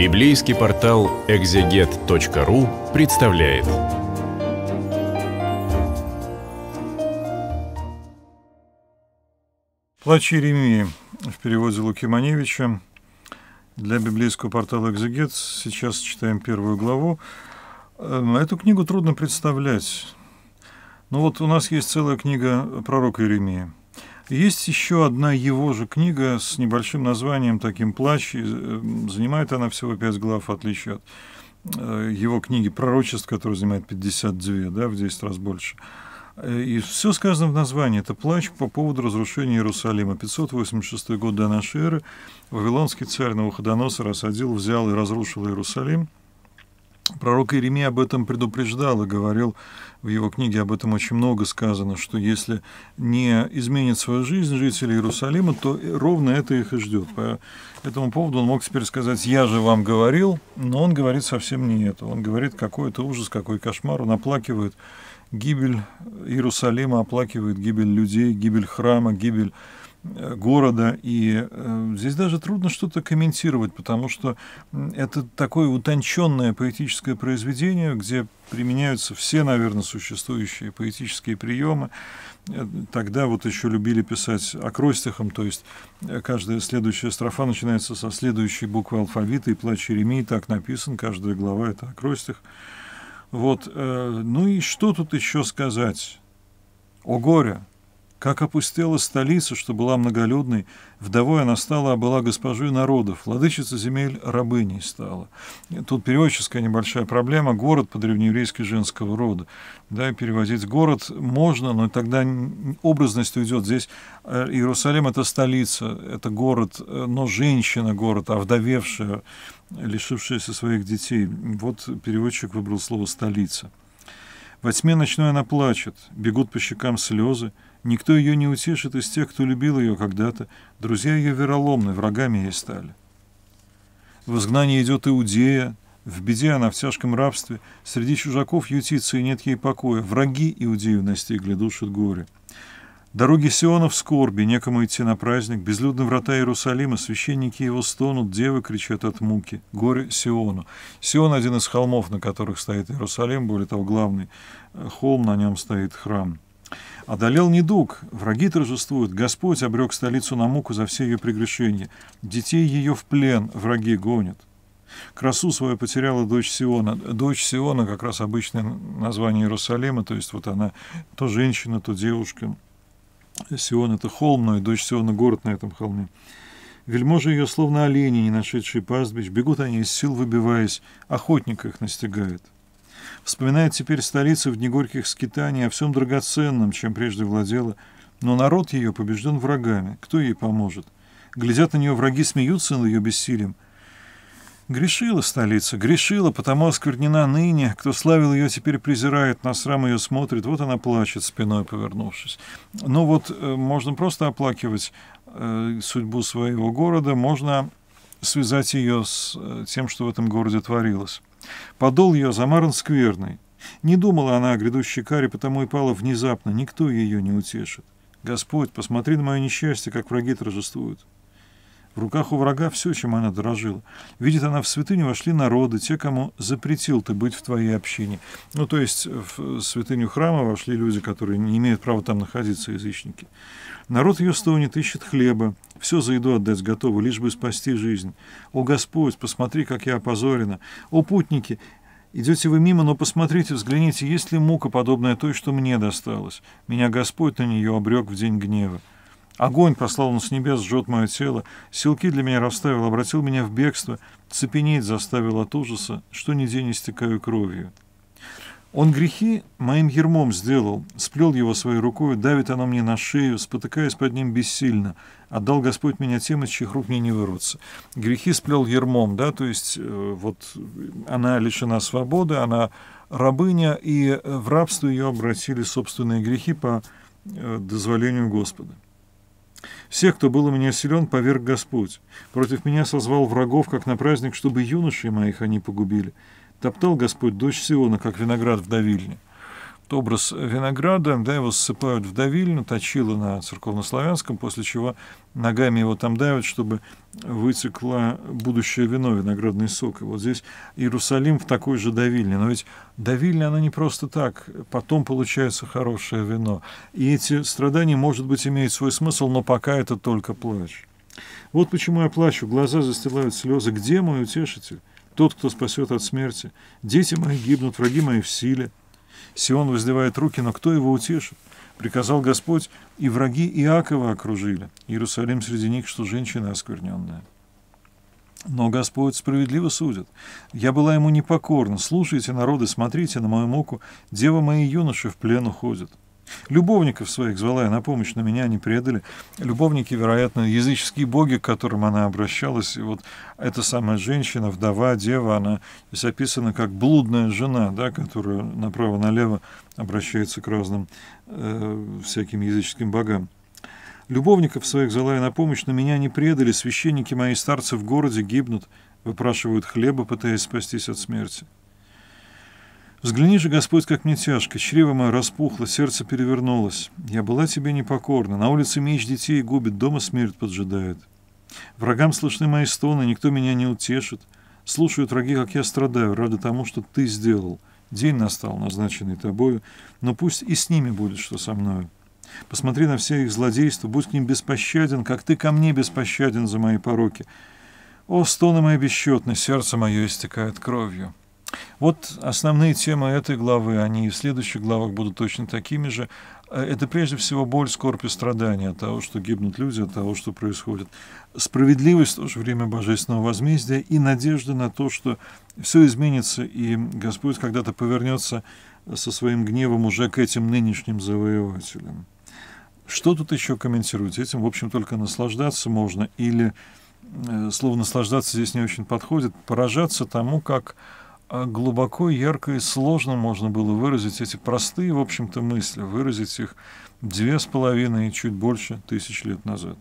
Библейский портал экзегет.ру представляет. Плач Иеремии в переводе Луки Маневича. Для библейского портала «Экзегет» сейчас читаем первую главу. На э, Эту книгу трудно представлять. Но ну вот у нас есть целая книга пророка Иеремии – есть еще одна его же книга с небольшим названием таким «Плач». Э, занимает она всего пять глав, в отличие от э, его книги «Пророчеств», которая занимает 52, да, в 10 раз больше. Э, и все сказано в названии. Это плач по поводу разрушения Иерусалима. 586 год до нашей эры. Вавилонский царь Навуходоносор осадил, взял и разрушил Иерусалим – Пророк Иеремия об этом предупреждал и говорил, в его книге об этом очень много сказано, что если не изменит свою жизнь жители Иерусалима, то ровно это их и ждет. По этому поводу он мог теперь сказать «я же вам говорил», но он говорит совсем не это. Он говорит «какой это ужас, какой кошмар», он оплакивает гибель Иерусалима, оплакивает гибель людей, гибель храма, гибель города, и э, здесь даже трудно что-то комментировать, потому что это такое утонченное поэтическое произведение, где применяются все, наверное, существующие поэтические приемы. Э, тогда вот еще любили писать акростихом, то есть э, каждая следующая строфа начинается со следующей буквы алфавита, и «Плач Еремии» так написан, каждая глава — это акростих. Вот, э, ну и что тут еще сказать? О горе! Как опустела столица, что была многолюдной, вдовой она стала, а была госпожой народов, владычица земель рабыней стала. Тут переводческая небольшая проблема, город по-древнееврейски женского рода. Да, и переводить город можно, но тогда образность уйдет. Здесь э, Иерусалим – это столица, это город, э, но женщина – город, а вдовевшая, лишившаяся своих детей. Вот переводчик выбрал слово «столица». Во тьме ночной она плачет, бегут по щекам слезы. Никто ее не утешит из тех, кто любил ее когда-то. Друзья ее вероломны, врагами ей стали. В изгнании идет Иудея, в беде она в тяжком рабстве. Среди чужаков ютится и нет ей покоя. Враги Иудею настигли, душат горе. Дороги Сиона в скорби, некому идти на праздник, безлюдны врата Иерусалима, священники его стонут, девы кричат от муки, горе Сиону. Сион – один из холмов, на которых стоит Иерусалим, более того, главный э, холм, на нем стоит храм. Одолел недуг, враги торжествуют, Господь обрек столицу на муку за все ее прегрешения, детей ее в плен враги гонят. Красу свою потеряла дочь Сиона. Дочь Сиона как раз обычное название Иерусалима, то есть вот она то женщина, то девушка, Сион — это холм, но и дочь Сиона — город на этом холме. Вельможи ее, словно олени, не нашедшие пастбищ, бегут они из сил, выбиваясь, охотник их настигает. Вспоминает теперь столицу в дни горьких скитаний о всем драгоценном, чем прежде владела, но народ ее побежден врагами, кто ей поможет? Глядят на нее враги, смеются над ее бессилием — Грешила столица, грешила, потому осквернена ныне. Кто славил ее, теперь презирает, на срам ее смотрит. Вот она плачет, спиной повернувшись. Но ну вот э, можно просто оплакивать э, судьбу своего города, можно связать ее с э, тем, что в этом городе творилось. Подол ее замаран скверный. Не думала она о грядущей каре, потому и пала внезапно. Никто ее не утешит. Господь, посмотри на мое несчастье, как враги торжествуют. В руках у врага все, чем она дорожила. Видит она, в святыню вошли народы, те, кому запретил ты быть в твоей общине. Ну, то есть в святыню храма вошли люди, которые не имеют права там находиться, язычники. Народ ее стонет, ищет хлеба, все за еду отдать готовы, лишь бы спасти жизнь. О, Господь, посмотри, как я опозорена. О, путники, Идете вы мимо, но посмотрите, взгляните, есть ли мука, подобная той, что мне досталась. Меня Господь на нее обрек в день гнева. Огонь послал он с небес, жжет мое тело, силки для меня расставил, обратил меня в бегство, цепенеть заставил от ужаса, что ни день истекаю кровью. Он грехи моим ермом сделал, сплел его своей рукой, давит оно мне на шею, спотыкаясь под ним бессильно. Отдал Господь меня тем, из чьих рук мне не вырваться. Грехи сплел ермом, да, то есть э, вот она лишена свободы, она рабыня, и э, в рабство ее обратили собственные грехи по э, дозволению Господа. Всех, кто был у меня силен, поверг Господь. Против меня созвал врагов, как на праздник, чтобы юношей моих они погубили. Топтал Господь дочь Сиона, как виноград в давильне образ винограда, да, его ссыпают в давильню, точило на церковнославянском, после чего ногами его там давят, чтобы вытекло будущее вино, виноградный сок. И вот здесь Иерусалим в такой же давильне. Но ведь давильня, она не просто так. Потом получается хорошее вино. И эти страдания, может быть, имеют свой смысл, но пока это только плач. Вот почему я плачу. Глаза застилают слезы. Где мой утешитель? Тот, кто спасет от смерти. Дети мои гибнут, враги мои в силе. Сион воздевает руки, но кто его утешит? Приказал Господь, и враги Иакова окружили. Иерусалим среди них, что женщина оскверненная. Но Господь справедливо судит. Я была ему непокорна. Слушайте, народы, смотрите на мою муку. Дева мои юноши в плен уходят. Любовников своих звала я на помощь, но меня не предали. Любовники, вероятно, языческие боги, к которым она обращалась. И вот эта самая женщина, вдова, дева, она здесь описана как блудная жена, да, которая направо-налево обращается к разным э, всяким языческим богам. Любовников своих звала я на помощь, но меня не предали. Священники мои старцы в городе гибнут, выпрашивают хлеба, пытаясь спастись от смерти. Взгляни же, Господь, как мне тяжко, чрево мое распухло, сердце перевернулось. Я была тебе непокорна, на улице меч детей губит, дома смерть поджидает. Врагам слышны мои стоны, никто меня не утешит. Слушают враги, как я страдаю, рады тому, что ты сделал. День настал, назначенный тобою, но пусть и с ними будет, что со мною. Посмотри на все их злодейства, будь к ним беспощаден, как ты ко мне беспощаден за мои пороки. О, стоны мои бесчетны, сердце мое истекает кровью. Вот основные темы этой главы, они и в следующих главах будут точно такими же. Э, это прежде всего боль, скорбь и страдания от того, что гибнут люди, от того, что происходит. Справедливость в то же время божественного возмездия и надежда на то, что все изменится, и Господь когда-то повернется со своим гневом уже к этим нынешним завоевателям. Что тут еще комментировать? Этим, в общем, только наслаждаться можно, или э, слово «наслаждаться» здесь не очень подходит, поражаться тому, как а глубоко, ярко и сложно можно было выразить эти простые, в общем-то, мысли, выразить их две с половиной и чуть больше тысяч лет назад.